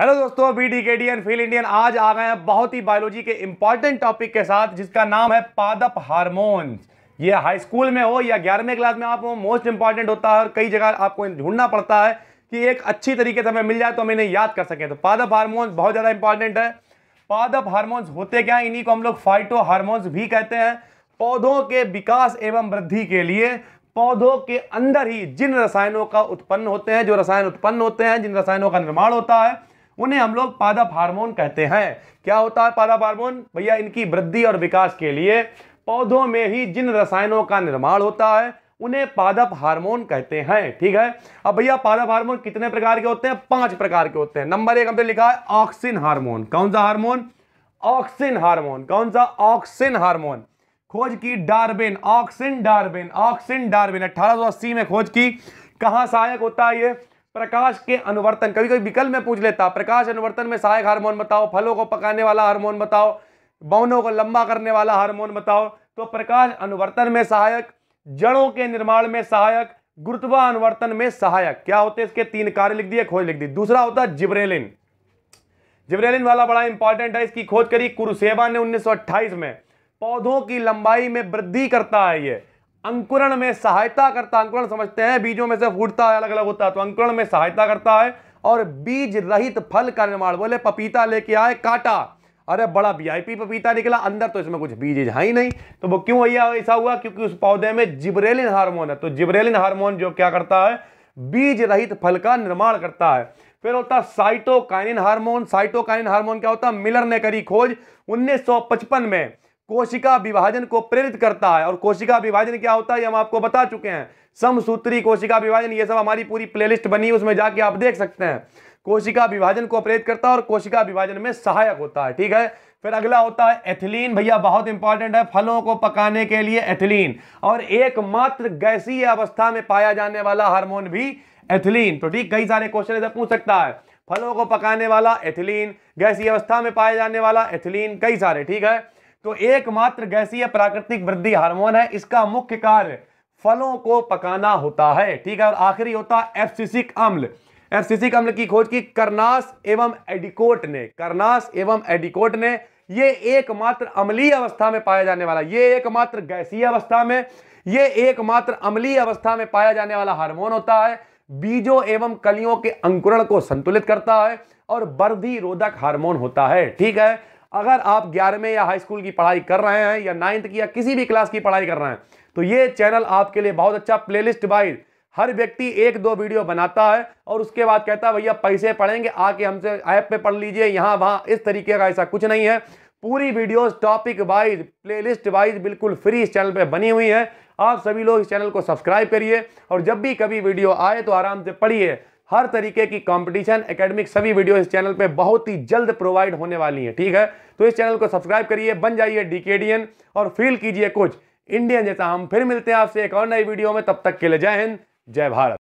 hello दोस्तों B D K D N feel Indian आज आ गए हैं बहुत ही बायोलॉजी के इंपॉर्टेंट टॉपिक के साथ जिसका नाम है पादप हार्मोन्स ये हाई स्कूल में हो या ग्यारहवीं क्लास में आप मोस्ट इंपॉर्टेंट होता है और कई जगह आपको ढूंढना पड़ता है कि एक अच्छी तरीके से हमें मिल जाए तो हम इन्हें याद कर सकें तो पादप हारमोन्स बहुत ज़्यादा इंपॉर्टेंट है पादप हारमोन्स होते क्या इन्हीं को हम लोग फाइटो हारमोन्स भी कहते हैं पौधों के विकास एवं वृद्धि के लिए पौधों के अंदर ही जिन रसायनों का उत्पन्न होते हैं जो रसायन उत्पन्न होते हैं जिन रसायनों का निर्माण होता है उन्हें हम लोग पादप हार्मोन कहते हैं क्या होता है पादप हार्मोन भैया इनकी वृद्धि और विकास के लिए पौधों में ही जिन रसायनों का निर्माण होता है उन्हें पादप हार्मोन कहते हैं ठीक है अब भैया पादप हार्मोन कितने प्रकार के होते हैं पांच प्रकार के होते हैं नंबर एक हमने लिखा है ऑक्सिन हार्मोन कौन सा हार्मोन ऑक्सिन हार्मोन कौन सा ऑक्सिन हार्मोन खोज की Darwin auxin Darwin auxin Darwin 1880 में खोज की कहाँ सहायक होता है ये प्रकाश के अनुवर्तन कभी कभी विकल्प में पूछ लेता प्रकाश अनुवर्तन में सहायक हार्मोन बताओ फलों को पकाने वाला हार्मोन बताओ बौनों को लंबा करने वाला हार्मोन बताओ तो प्रकाश अनुवर्तन में सहायक जड़ों के निर्माण में सहायक गुरुत्वा अनुवर्तन में सहायक क्या होते इसके तीन कार्य लिख दिए खोज लिख दी दूसरा होता है जिब्रेलिन जिब्रेलिन वाला बड़ा इंपॉर्टेंट है इसकी खोज करी कुरुसेवा ने उन्नीस में पौधों की लंबाई में वृद्धि करता है ये अंकुरण में सहायता करता अंकुरण समझते हैं बीजों में से फूटता है अलग अलग होता है तो अंकुरण में सहायता करता है और बीज रहित फल का निर्माण बोले पपीता लेके आए काटा अरे बड़ा वीआईपी पपीता निकला अंदर तो इसमें कुछ बीज है ही नहीं तो वो क्यों भैया ऐसा हुआ क्योंकि उस पौधे में जिब्रेलिन हार्मोन है तो जिब्रेलिन हार्मोन जो क्या करता है बीज रहित फल का निर्माण करता है फिर होता है साइटोकाइनिन हार्मोन साइटोकाइनिन हार्मोन क्या होता है मिलर ने करी खोज पचपन में कोशिका विभाजन को प्रेरित करता है और कोशिका विभाजन क्या होता है हम आपको बता चुके हैं समसूत्री कोशिका विभाजन ये सब हमारी पूरी प्लेलिस्ट बनी है उसमें जाके आप देख सकते हैं कोशिका विभाजन को प्रेरित करता है और कोशिका विभाजन में सहायक होता है ठीक है फिर अगला होता है एथिलीन भैया बहुत इंपॉर्टेंट है फलों को पकाने के लिए एथिलीन और एकमात्र गैसीय अवस्था में पाया जाने वाला हार्मोन भी एथिलीन तो ठीक कई सारे क्वेश्चन ऐसे पूछ सकता है फलों को पकाने वाला एथिलीन गैसीय अवस्था में पाया जाने वाला एथिलीन कई सारे ठीक है तो एकमात्र गैसीय प्राकृतिक वृद्धि हार्मोन है इसका मुख्य कार्य फलों को पकाना होता है ठीक है और आखिरी होता है एफसीसिक अम्ल एफसीसिक अम्ल की खोज की करनास एवं एडिकोट ने करनास एवं एडिकोट ने यह एकमात्र अम्लीय अवस्था में पाया जाने वाला यह एकमात्र गैसीय अवस्था में यह एकमात्र अम्लीय अवस्था में पाया जाने वाला हार्मोन होता है बीजों एवं कलियों के अंकुरण को संतुलित करता है और वर्धि रोधक हार्मोन होता है ठीक है अगर आप ग्यारहवें या हाई स्कूल की पढ़ाई कर रहे हैं या नाइन्थ की या किसी भी क्लास की पढ़ाई कर रहे हैं तो ये चैनल आपके लिए बहुत अच्छा प्लेलिस्ट वाइज हर व्यक्ति एक दो वीडियो बनाता है और उसके बाद कहता है भैया पैसे पढ़ेंगे आके हमसे ऐप पे पढ़ लीजिए यहाँ वहाँ इस तरीके का ऐसा कुछ नहीं है पूरी videos topic wise playlist wise बिल्कुल फ्री इस चैनल पे बनी हुई है आप सभी लोग इस चैनल को सब्सक्राइब करिए और जब भी कभी वीडियो आए तो आराम से पढ़िए हर तरीके की कंपटीशन एकेडमिक सभी वीडियो इस चैनल पे बहुत ही जल्द प्रोवाइड होने वाली है ठीक है तो इस चैनल को सब्सक्राइब करिए बन जाइए डीकेडीएन और फील कीजिए कुछ इंडियन जैसा हम फिर मिलते हैं आपसे एक और नई वीडियो में तब तक के लिए जय हिंद जय भारत